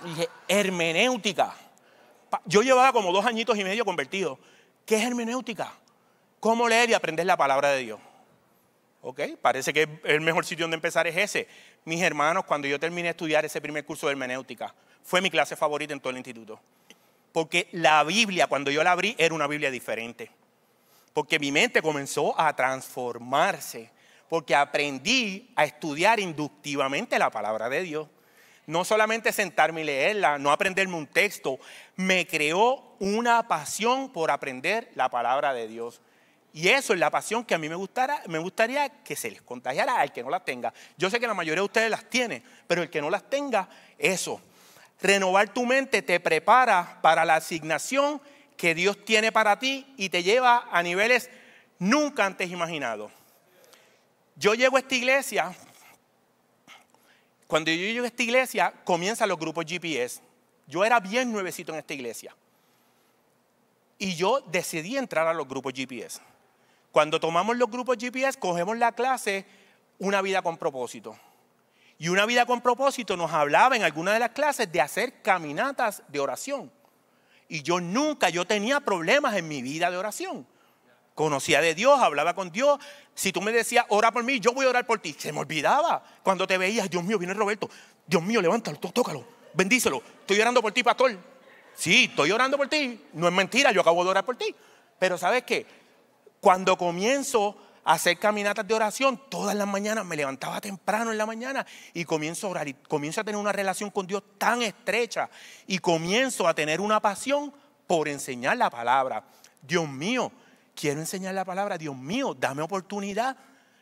dije, hermenéutica. Yo llevaba como dos añitos y medio convertido. ¿Qué es hermenéutica? ¿Cómo leer y aprender la palabra de Dios? ¿Ok? Parece que el mejor sitio donde empezar es ese. Mis hermanos, cuando yo terminé de estudiar ese primer curso de hermenéutica, fue mi clase favorita en todo el instituto. Porque la Biblia, cuando yo la abrí, era una Biblia diferente. Porque mi mente comenzó a transformarse. Porque aprendí a estudiar inductivamente la palabra de Dios no solamente sentarme y leerla, no aprenderme un texto, me creó una pasión por aprender la palabra de Dios. Y eso es la pasión que a mí me, gustara, me gustaría que se les contagiara al que no la tenga. Yo sé que la mayoría de ustedes las tiene, pero el que no las tenga, eso. Renovar tu mente te prepara para la asignación que Dios tiene para ti y te lleva a niveles nunca antes imaginados. Yo llego a esta iglesia cuando yo llegué a esta iglesia, comienzan los grupos GPS. Yo era bien nuevecito en esta iglesia. Y yo decidí entrar a los grupos GPS. Cuando tomamos los grupos GPS, cogemos la clase Una vida con propósito. Y una vida con propósito nos hablaba en alguna de las clases de hacer caminatas de oración. Y yo nunca, yo tenía problemas en mi vida de oración. Conocía de Dios, hablaba con Dios. Si tú me decías, ora por mí, yo voy a orar por ti. Se me olvidaba. Cuando te veías, Dios mío, viene Roberto. Dios mío, levántalo, tócalo, bendícelo. Estoy orando por ti, pastor. Sí, estoy orando por ti. No es mentira, yo acabo de orar por ti. Pero ¿sabes qué? Cuando comienzo a hacer caminatas de oración, todas las mañanas me levantaba temprano en la mañana y comienzo a orar y comienzo a tener una relación con Dios tan estrecha y comienzo a tener una pasión por enseñar la palabra. Dios mío, Quiero enseñar la palabra. Dios mío, dame oportunidad.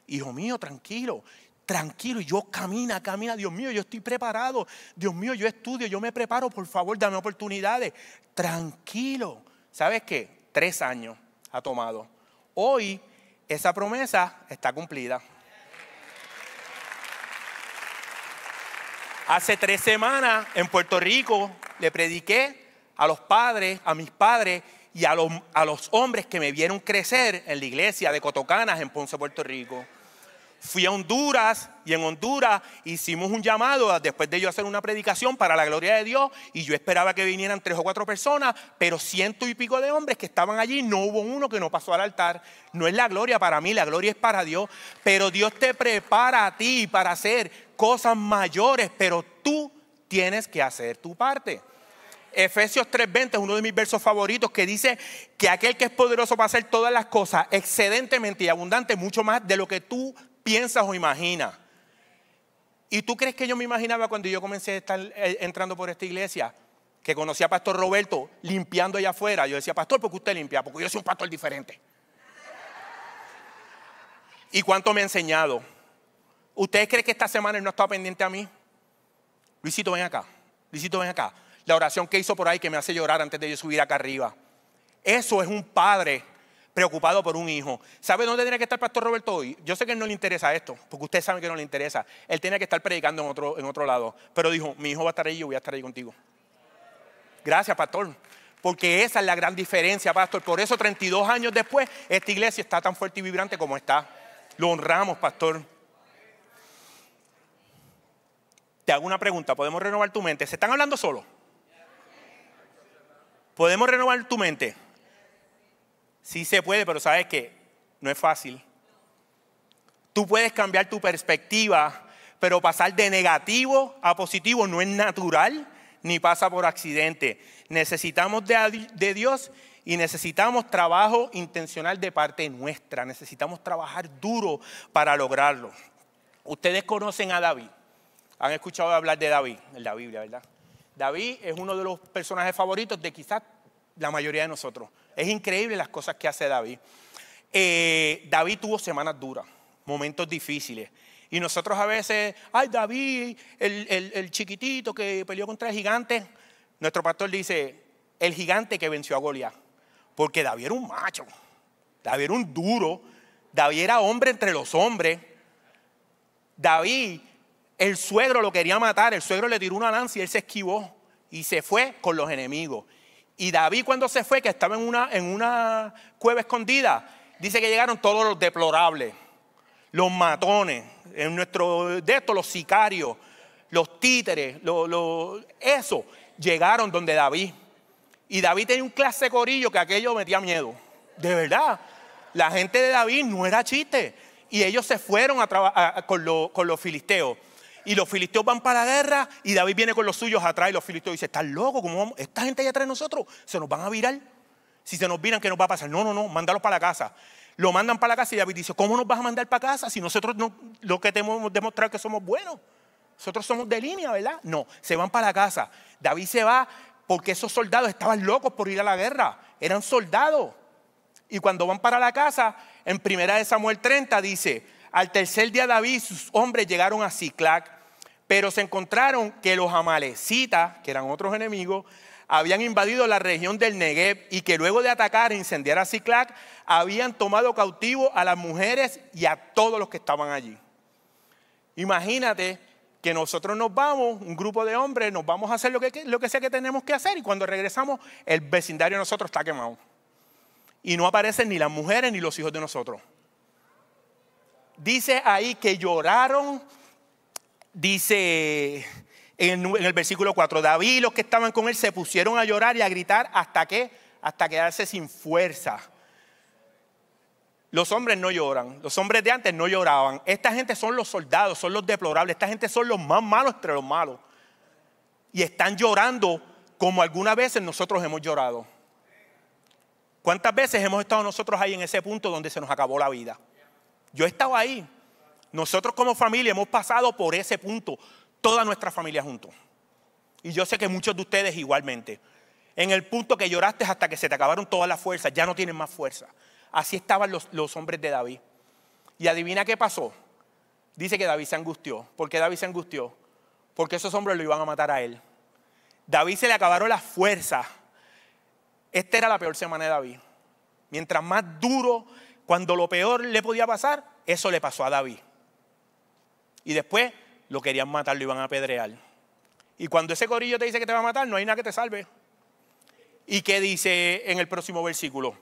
Hijo mío, tranquilo. Tranquilo, yo camina, camina, Dios mío, yo estoy preparado, Dios mío, yo estudio, yo me preparo, por favor, dame oportunidades. Tranquilo, ¿sabes qué? Tres años ha tomado. Hoy esa promesa está cumplida. Hace tres semanas en Puerto Rico le prediqué a los padres, a mis padres, y a los, a los hombres que me vieron crecer en la iglesia de Cotocanas en Ponce, Puerto Rico. Fui a Honduras y en Honduras hicimos un llamado después de yo hacer una predicación para la gloria de Dios y yo esperaba que vinieran tres o cuatro personas, pero ciento y pico de hombres que estaban allí, no hubo uno que no pasó al altar. No es la gloria para mí, la gloria es para Dios, pero Dios te prepara a ti para hacer cosas mayores, pero tú tienes que hacer tu parte. Efesios 3:20 es uno de mis versos favoritos que dice que aquel que es poderoso va a hacer todas las cosas excedentemente y abundante, mucho más de lo que tú piensas o imaginas. ¿Y tú crees que yo me imaginaba cuando yo comencé a estar eh, entrando por esta iglesia? Que conocí a Pastor Roberto limpiando allá afuera. Yo decía, Pastor, ¿por qué usted limpia? Porque yo soy un pastor diferente. ¿Y cuánto me ha enseñado? ¿Ustedes creen que esta semana él no estaba pendiente a mí? Luisito, ven acá. Luisito, ven acá. La oración que hizo por ahí que me hace llorar antes de yo subir acá arriba. Eso es un padre preocupado por un hijo. ¿Sabe dónde tiene que estar pastor Roberto hoy? Yo sé que él no le interesa esto, porque ustedes saben que no le interesa. Él tiene que estar predicando en otro, en otro lado. Pero dijo, mi hijo va a estar ahí, yo voy a estar ahí contigo. Gracias, pastor. Porque esa es la gran diferencia, pastor. Por eso 32 años después, esta iglesia está tan fuerte y vibrante como está. Lo honramos, pastor. Te hago una pregunta, podemos renovar tu mente. ¿Se están hablando solo? ¿Podemos renovar tu mente? Sí se puede, pero sabes que no es fácil. Tú puedes cambiar tu perspectiva, pero pasar de negativo a positivo no es natural ni pasa por accidente. Necesitamos de, de Dios y necesitamos trabajo intencional de parte nuestra. Necesitamos trabajar duro para lograrlo. Ustedes conocen a David. Han escuchado hablar de David en la Biblia, ¿verdad? David es uno de los personajes favoritos de quizás la mayoría de nosotros. Es increíble las cosas que hace David. Eh, David tuvo semanas duras, momentos difíciles. Y nosotros a veces, ay David, el, chiquitito que peleó contra el gigante. Nuestro pastor dice, el gigante que venció a Goliat. Porque David era un macho, David era un duro, David era hombre entre los hombres. David el suegro lo quería matar, el suegro le tiró una lanza y él se esquivó y se fue con los enemigos. Y David cuando se fue, que estaba en una, cueva escondida, dice que llegaron todos los deplorables, los matones, en nuestro de estos los sicarios, los títeres, eso, llegaron donde David. Y David tenía un clase corillo que aquello metía miedo. De verdad, la gente de David no era chiste. Y ellos se fueron a con los filisteos y los filisteos van para la guerra y David viene con los suyos atrás y los filisteos dicen, están loco? ¿Cómo vamos? Esta gente ahí atrás de nosotros se nos van a virar. Si se nos viran, ¿qué nos va a pasar? No, no, no, mándalos para la casa. Lo mandan para la casa y David dice, ¿cómo nos vas a mandar para casa si nosotros no, lo que tenemos demostrar que somos buenos? Nosotros somos de línea, ¿verdad? No, se van para la casa. David se va porque esos soldados estaban locos por ir a la guerra. Eran soldados. Y cuando van para la casa, en primera de Samuel 30 dice, al tercer día David y sus hombres llegaron a Ciclac pero se encontraron que los amalecitas, que eran otros enemigos, habían invadido la región del Negev y que luego de atacar e incendiar a Ciclac, habían tomado cautivo a las mujeres y a todos los que estaban allí. Imagínate que nosotros nos vamos, un grupo de hombres, nos vamos a hacer lo que, lo que sea que tenemos que hacer y cuando regresamos el vecindario de nosotros está quemado. Y no aparecen ni las mujeres ni los hijos de nosotros. Dice ahí que lloraron dice en, el versículo 4, David y los que estaban con él se pusieron a llorar y a gritar hasta que, hasta quedarse sin fuerza. Los hombres no lloran, los hombres de antes no lloraban. Esta gente son los soldados, son los deplorables, esta gente son los más malos entre los malos. Y están llorando como algunas veces nosotros hemos llorado. ¿Cuántas veces hemos estado nosotros ahí en ese punto donde se nos acabó la vida? Yo he estado ahí. Nosotros como familia hemos pasado por ese punto, toda nuestra familia juntos. Y yo sé que muchos de ustedes igualmente. En el punto que lloraste hasta que se te acabaron todas las fuerzas, ya no tienes más fuerza. Así estaban los, los hombres de David. Y adivina qué pasó. Dice que David se angustió. ¿Por qué David se angustió? Porque esos hombres lo iban a matar a él. David se le acabaron las fuerzas. Esta era la peor semana de David. Mientras más duro, cuando lo peor le podía pasar, eso le pasó a David. Y después lo querían matar, lo iban a apedrear. Y cuando ese corillo te dice que te va a matar, no hay nada que te salve. ¿Y qué dice en el próximo versículo?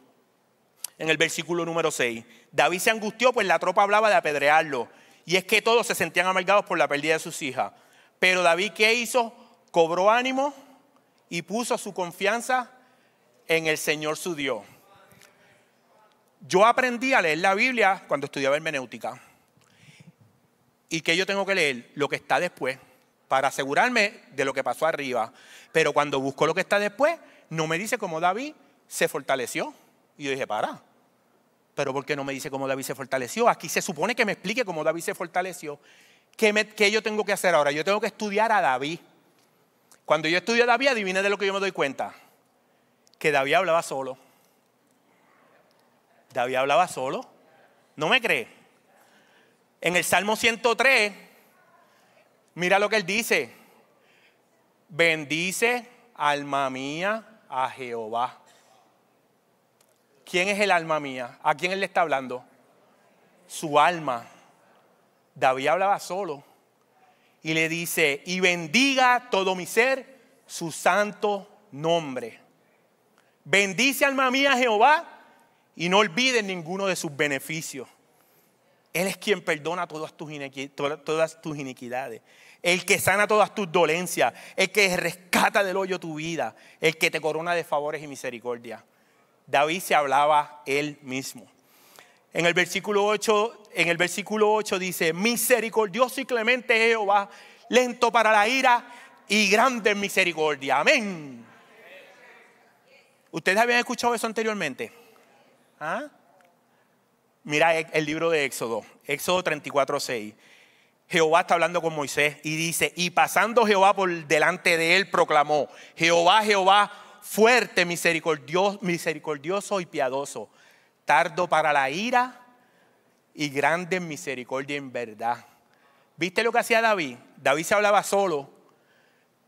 En el versículo número 6. David se angustió, pues la tropa hablaba de apedrearlo. Y es que todos se sentían amargados por la pérdida de sus hijas. Pero David, ¿qué hizo? Cobró ánimo y puso su confianza en el Señor su Dios. Yo aprendí a leer la Biblia cuando estudiaba hermenéutica y que yo tengo que leer lo que está después para asegurarme de lo que pasó arriba. Pero cuando busco lo que está después, no me dice cómo David se fortaleció. Y yo dije, para, pero ¿por qué no me dice cómo David se fortaleció? Aquí se supone que me explique cómo David se fortaleció. ¿Qué, yo tengo que hacer ahora? Yo tengo que estudiar a David. Cuando yo estudio a David, adivina de lo que yo me doy cuenta. Que David hablaba solo. David hablaba solo. ¿No me crees en el Salmo 103, mira lo que él dice. Bendice, alma mía, a Jehová. ¿Quién es el alma mía? ¿A quién él le está hablando? Su alma. David hablaba solo. Y le dice, y bendiga todo mi ser su santo nombre. Bendice alma mía a Jehová y no olvide ninguno de sus beneficios. Él es quien perdona todas tus, todas tus iniquidades, el que sana todas tus dolencias, el que rescata del hoyo tu vida, el que te corona de favores y misericordia. David se hablaba él mismo. En el versículo 8, en el versículo 8 dice, misericordioso y clemente Jehová, lento para la ira y grande en misericordia. Amén. ¿Ustedes habían escuchado eso anteriormente? ¿Ah? Mira el libro de Éxodo, Éxodo 34, 6. Jehová está hablando con Moisés y dice, y pasando Jehová por delante de él, proclamó, Jehová, Jehová, fuerte, misericordioso, misericordioso y piadoso, tardo para la ira y grande en misericordia en verdad. ¿Viste lo que hacía David? David se hablaba solo,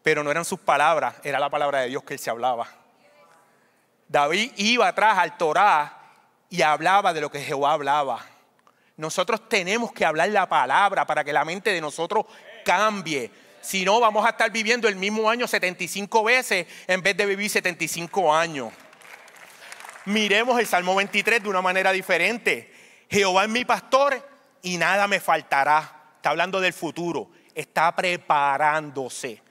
pero no eran sus palabras, era la palabra de Dios que él se hablaba. David iba atrás al Torá y hablaba de lo que Jehová hablaba. Nosotros tenemos que hablar la palabra para que la mente de nosotros cambie. Si no, vamos a estar viviendo el mismo año 75 veces en vez de vivir 75 años. Miremos el Salmo 23 de una manera diferente. Jehová es mi pastor y nada me faltará. Está hablando del futuro. Está preparándose.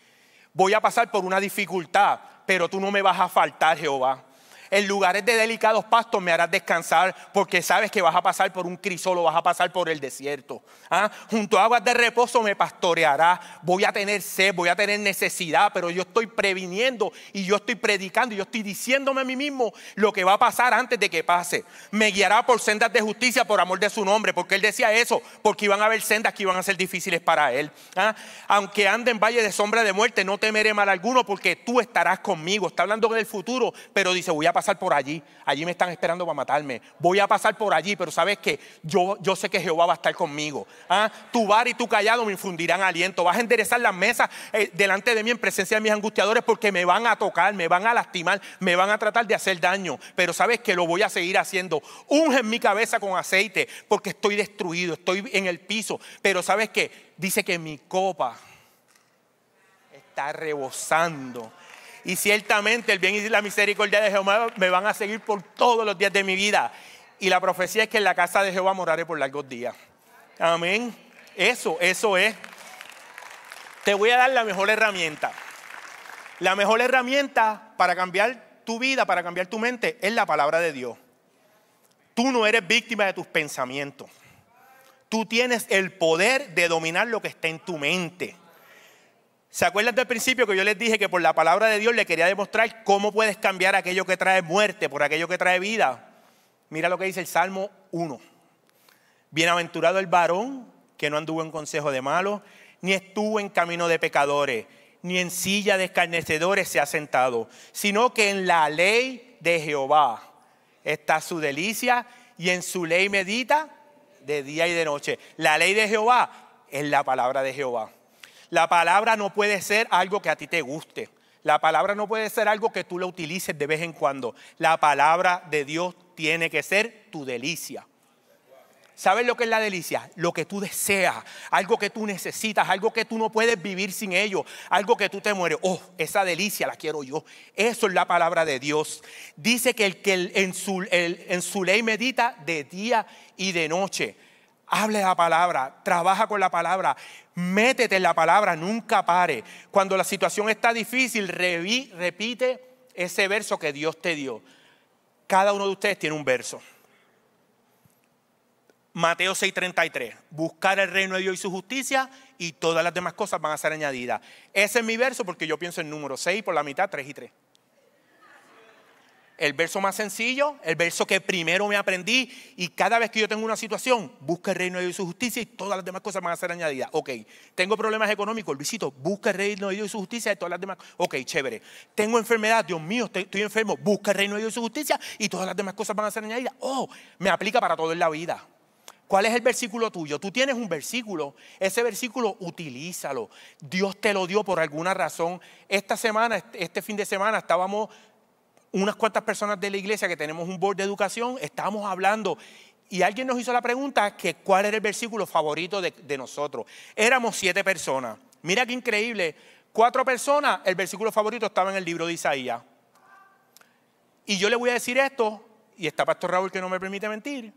Voy a pasar por una dificultad, pero tú no me vas a faltar, Jehová. En lugares de delicados pastos me harás descansar porque sabes que vas a pasar por un crisolo, vas a pasar por el desierto. Ah, junto a aguas de reposo me pastorearás. Voy a tener sed, voy a tener necesidad, pero yo estoy previniendo y yo estoy predicando y yo estoy diciéndome a mí mismo lo que va a pasar antes de que pase. Me guiará por sendas de justicia por amor de su nombre, porque él decía eso, porque iban a haber sendas que iban a ser difíciles para él. Ah, aunque ande en valle de sombra de muerte, no temeré mal alguno porque tú estarás conmigo. Está hablando del futuro, pero dice, voy a pasar pasar por allí, allí me están esperando para matarme, voy a pasar por allí, pero sabes que yo, yo sé que Jehová va a estar conmigo. ¿Ah? Tu bar y tu callado me infundirán aliento, vas a enderezar las mesas eh, delante de mí en presencia de mis angustiadores porque me van a tocar, me van a lastimar, me van a tratar de hacer daño, pero sabes que lo voy a seguir haciendo. Unge en mi cabeza con aceite porque estoy destruido, estoy en el piso, pero sabes que dice que mi copa está rebosando y ciertamente el bien y la misericordia de Jehová me van a seguir por todos los días de mi vida. Y la profecía es que en la casa de Jehová moraré por largos días. Amén. Eso, eso es. Te voy a dar la mejor herramienta. La mejor herramienta para cambiar tu vida, para cambiar tu mente, es la palabra de Dios. Tú no eres víctima de tus pensamientos. Tú tienes el poder de dominar lo que está en tu mente. ¿Se acuerdan del principio que yo les dije que por la palabra de Dios le quería demostrar cómo puedes cambiar aquello que trae muerte por aquello que trae vida? Mira lo que dice el Salmo 1. Bienaventurado el varón que no anduvo en consejo de malos, ni estuvo en camino de pecadores, ni en silla de escarnecedores se ha sentado, sino que en la ley de Jehová está su delicia y en su ley medita de día y de noche. La ley de Jehová es la palabra de Jehová. La palabra no puede ser algo que a ti te guste. La palabra no puede ser algo que tú la utilices de vez en cuando. La palabra de Dios tiene que ser tu delicia. ¿Sabes lo que es la delicia? Lo que tú deseas, algo que tú necesitas, algo que tú no puedes vivir sin ello, algo que tú te mueres. Oh, esa delicia la quiero yo. Eso es la palabra de Dios. Dice que el que en, en su ley medita de día y de noche. Hable la palabra, trabaja con la palabra, métete en la palabra, nunca pare. Cuando la situación está difícil, repite ese verso que Dios te dio. Cada uno de ustedes tiene un verso. Mateo 6:33, buscar el reino de Dios y su justicia y todas las demás cosas van a ser añadidas. Ese es mi verso porque yo pienso en número 6 por la mitad, 3 y 3 el verso más sencillo, el verso que primero me aprendí. Y cada vez que yo tengo una situación, busca el reino de Dios y su justicia y todas las demás cosas van a ser añadidas. Ok, tengo problemas económicos, Luisito, busca el reino de Dios y su justicia y todas las demás. Ok, chévere. Tengo enfermedad, Dios mío, estoy, enfermo, busca el reino de Dios y su justicia y todas las demás cosas van a ser añadidas. Oh, me aplica para todo en la vida. ¿Cuál es el versículo tuyo? Tú tienes un versículo, ese versículo utilízalo. Dios te lo dio por alguna razón. Esta semana, este, este fin de semana, estábamos unas cuantas personas de la iglesia que tenemos un board de educación, estábamos hablando y alguien nos hizo la pregunta que cuál era el versículo favorito de, de nosotros. Éramos siete personas. Mira qué increíble. Cuatro personas, el versículo favorito estaba en el libro de Isaías. Y yo le voy a decir esto, y está Pastor Raúl que no me permite mentir.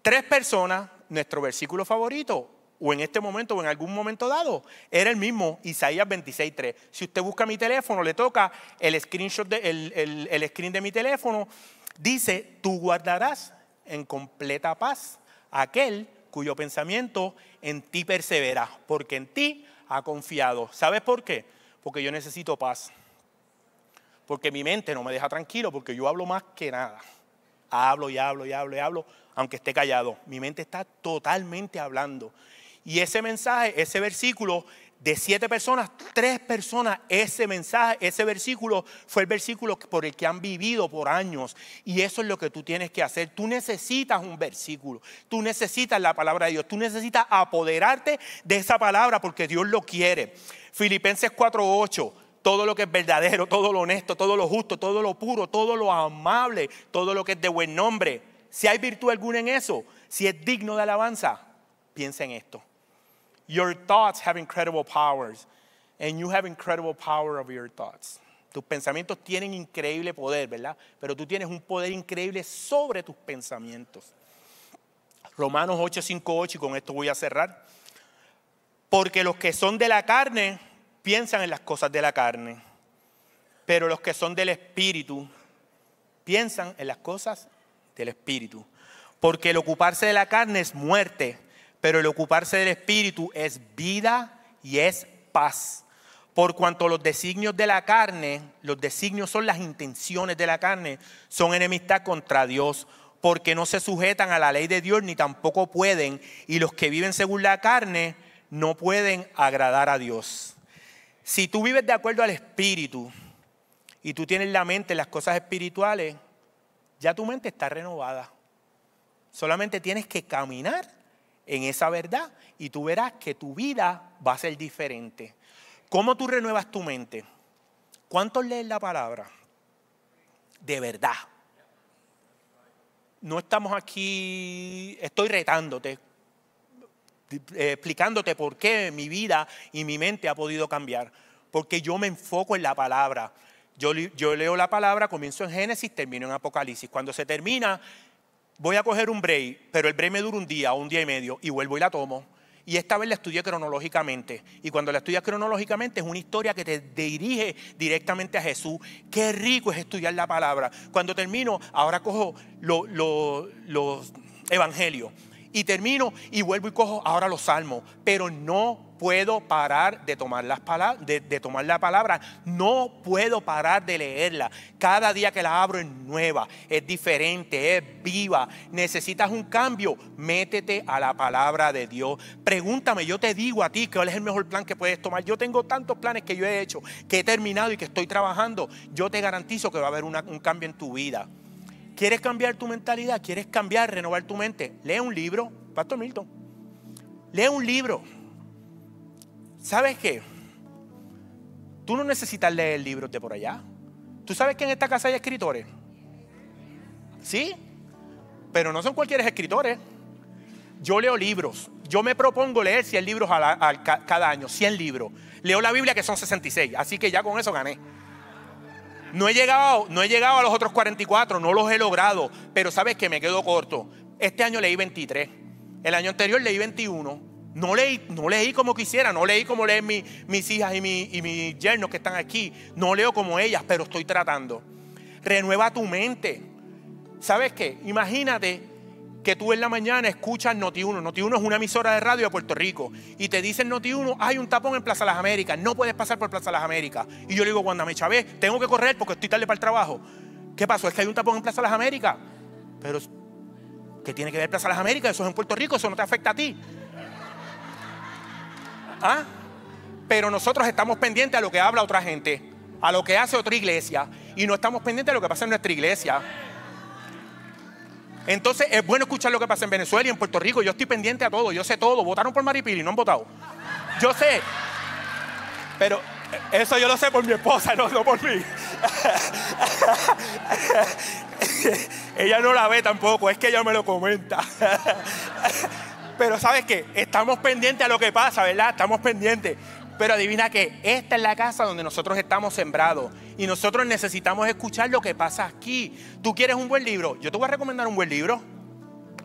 Tres personas, nuestro versículo favorito o en este momento o en algún momento dado, era el mismo Isaías 26.3. Si usted busca mi teléfono, le toca el, screenshot de, el, el, el screen de mi teléfono, dice, tú guardarás en completa paz aquel cuyo pensamiento en ti persevera, porque en ti ha confiado. ¿Sabes por qué? Porque yo necesito paz. Porque mi mente no me deja tranquilo, porque yo hablo más que nada. Hablo y hablo y hablo y hablo, aunque esté callado. Mi mente está totalmente hablando. Y ese mensaje, ese versículo, de siete personas, tres personas, ese mensaje, ese versículo fue el versículo por el que han vivido por años. Y eso es lo que tú tienes que hacer. Tú necesitas un versículo, tú necesitas la palabra de Dios, tú necesitas apoderarte de esa palabra porque Dios lo quiere. Filipenses 4:8. Todo lo que es verdadero, todo lo honesto, todo lo justo, todo lo puro, todo lo amable, todo lo que es de buen nombre. Si hay virtud alguna en eso, si es digno de alabanza, piensa en esto. Your thoughts have incredible powers. And you have incredible power of your thoughts. Tus pensamientos tienen increíble poder, ¿verdad? Pero tú tienes un poder increíble sobre tus pensamientos. Romanos 8, 5, 8, y con esto voy a cerrar. Porque los que son de la carne piensan en las cosas de la carne, pero los que son del Espíritu piensan en las cosas del Espíritu. Porque el ocuparse de la carne es muerte, pero el ocuparse del Espíritu es vida y es paz. Por cuanto los designios de la carne, los designios son las intenciones de la carne, son enemistad contra Dios, porque no se sujetan a la ley de Dios ni tampoco pueden, y los que viven según la carne no pueden agradar a Dios. Si tú vives de acuerdo al Espíritu y tú tienes la mente en las cosas espirituales, ya tu mente está renovada. Solamente tienes que caminar en esa verdad y tú verás que tu vida va a ser diferente. ¿Cómo tú renuevas tu mente? ¿Cuántos leen la palabra? De verdad. No estamos aquí, estoy retándote, eh, explicándote por qué mi vida y mi mente ha podido cambiar. Porque yo me enfoco en la palabra. Yo, yo, leo la palabra, comienzo en Génesis, termino en Apocalipsis. Cuando se termina, voy a coger un break, pero el break me dura un día o un día y medio y vuelvo y la tomo. Y esta vez la estudié cronológicamente. Y cuando la estudias cronológicamente es una historia que te dirige directamente a Jesús. Qué rico es estudiar la palabra. Cuando termino, ahora cojo los evangelios y termino y vuelvo y cojo ahora los salmos, pero no puedo parar de tomar, las palabras, de, tomar la palabra, no puedo parar de leerla. Cada día que la abro es nueva, es diferente, es viva. Necesitas un cambio, métete a la palabra de Dios. Pregúntame, yo te digo a ti cuál es el mejor plan que puedes tomar. Yo tengo tantos planes que yo he hecho, que he terminado y que estoy trabajando. Yo te garantizo que va a haber un cambio en tu vida. ¿Quieres cambiar tu mentalidad? ¿Quieres cambiar, renovar tu mente? Lee un libro, Pastor Milton. Lee un libro. ¿Sabes qué? Tú no necesitas leer libros de por allá. ¿Tú sabes que en esta casa hay escritores? ¿Sí? Pero no son cualquiera escritores. Yo leo libros. Yo me propongo leer 100 libros cada año, 100 libros. Leo la Biblia que son 66, así que ya con eso gané. No he llegado, no he llegado a los otros 44, no los he logrado, pero sabes que me quedo corto. Este año leí 23, el año anterior leí 21. No leí, no leí como quisiera, no leí como leen mis hijas y, y mis yernos que están aquí. No leo como ellas, pero estoy tratando. Renueva tu mente. ¿Sabes qué? Imagínate que tú en la mañana escuchas Noti1. Noti1 es una emisora de radio de Puerto Rico. Y te dicen Noti1, hay un tapón en Plaza Las Américas, no puedes pasar por Plaza Las Américas. Y yo le digo, cuando me Chávez, tengo que correr porque estoy tarde para el trabajo. ¿Qué pasó? Es que hay un tapón en Plaza Las Américas. Pero, ¿qué tiene que ver Plaza Las Américas? Eso es en Puerto Rico, eso no te afecta a ti. ¿Ah? Pero nosotros estamos pendientes a lo que habla otra gente, a lo que hace otra iglesia, y no estamos pendientes a lo que pasa en nuestra iglesia. Entonces es bueno escuchar lo que pasa en Venezuela y en Puerto Rico. Yo estoy pendiente a todo, yo sé todo. Votaron por Maripili, no han votado. Yo sé. Pero eh, eso yo lo sé por mi esposa, no, no por mí. ella no la ve tampoco, es que ella me lo comenta. Pero sabes qué, estamos pendientes a lo que pasa, ¿verdad? Estamos pendientes. Pero adivina que esta es la casa donde nosotros estamos sembrados y nosotros necesitamos escuchar lo que pasa aquí. Tú quieres un buen libro, yo te voy a recomendar un buen libro,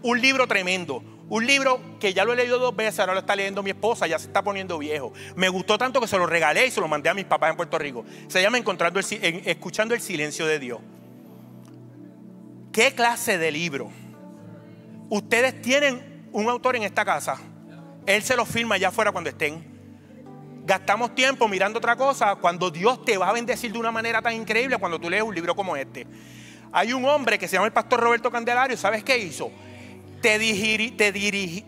un libro tremendo, un libro que ya lo he leído dos veces, ahora lo está leyendo mi esposa, ya se está poniendo viejo. Me gustó tanto que se lo regalé y se lo mandé a mis papás en Puerto Rico. Se llama Encontrando Escuchando el Silencio de Dios. ¿Qué clase de libro? Ustedes tienen un autor en esta casa. Él se lo firma allá afuera cuando estén. Gastamos tiempo mirando otra cosa cuando Dios te va a bendecir de una manera tan increíble cuando tú lees un libro como este. Hay un hombre que se llama el pastor Roberto Candelario, ¿sabes qué hizo? Te, dirigió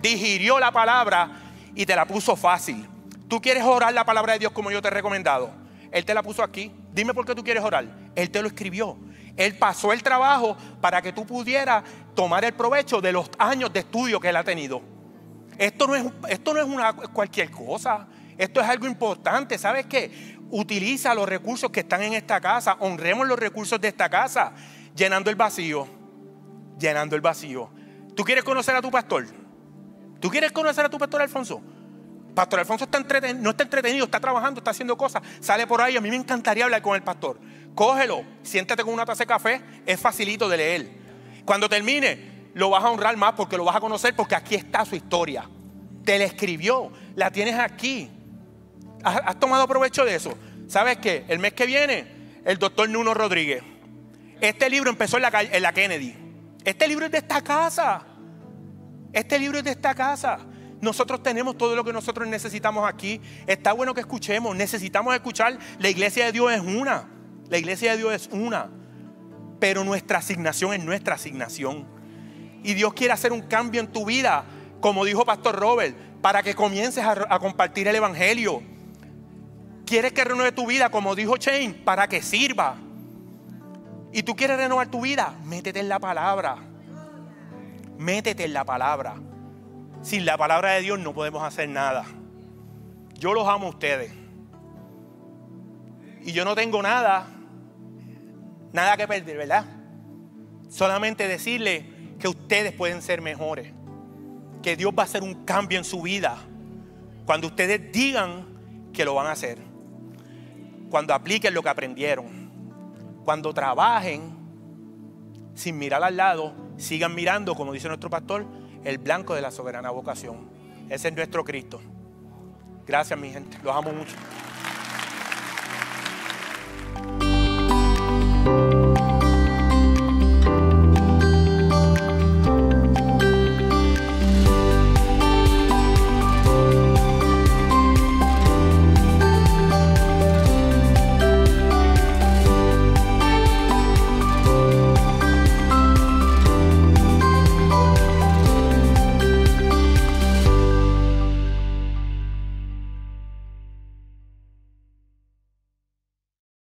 digirió la palabra y te la puso fácil. Tú quieres orar la palabra de Dios como yo te he recomendado. Él te la puso aquí. Dime por qué tú quieres orar. Él te lo escribió. Él pasó el trabajo para que tú pudieras tomar el provecho de los años de estudio que él ha tenido. Esto no es, esto no es una, cualquier cosa. Esto es algo importante, ¿sabes qué? Utiliza los recursos que están en esta casa, honremos los recursos de esta casa, llenando el vacío, llenando el vacío. ¿Tú quieres conocer a tu pastor? ¿Tú quieres conocer a tu pastor Alfonso? Pastor Alfonso no está entretenido, está trabajando, está haciendo cosas, sale por ahí, a mí me encantaría hablar con el pastor. Cógelo, siéntate con una taza de café, es facilito de leer. Cuando termine, lo vas a honrar más porque lo vas a conocer porque aquí está su historia. Te la escribió, la tienes aquí. ¿Has tomado provecho de eso? ¿Sabes qué? El mes que viene, el doctor Nuno Rodríguez. Este libro empezó en la, Kennedy. Este libro es de esta casa. Este libro es de esta casa. Nosotros tenemos todo lo que nosotros necesitamos aquí. Está bueno que escuchemos. Necesitamos escuchar. La iglesia de Dios es una. La iglesia de Dios es una. Pero nuestra asignación es nuestra asignación. Y Dios quiere hacer un cambio en tu vida, como dijo Pastor Robert, para que comiences a compartir el Evangelio Quieres que renueve tu vida, como dijo Shane, para que sirva. Y tú quieres renovar tu vida, métete en la palabra. Métete en la palabra. Sin la palabra de Dios no podemos hacer nada. Yo los amo a ustedes. Y yo no tengo nada, nada que perder, ¿verdad? Solamente decirle que ustedes pueden ser mejores. Que Dios va a hacer un cambio en su vida. Cuando ustedes digan que lo van a hacer cuando apliquen lo que aprendieron. Cuando trabajen, sin mirar al lado, sigan mirando, como dice nuestro pastor, el blanco de la soberana vocación. Ese es nuestro Cristo. Gracias, mi gente. Los amo mucho.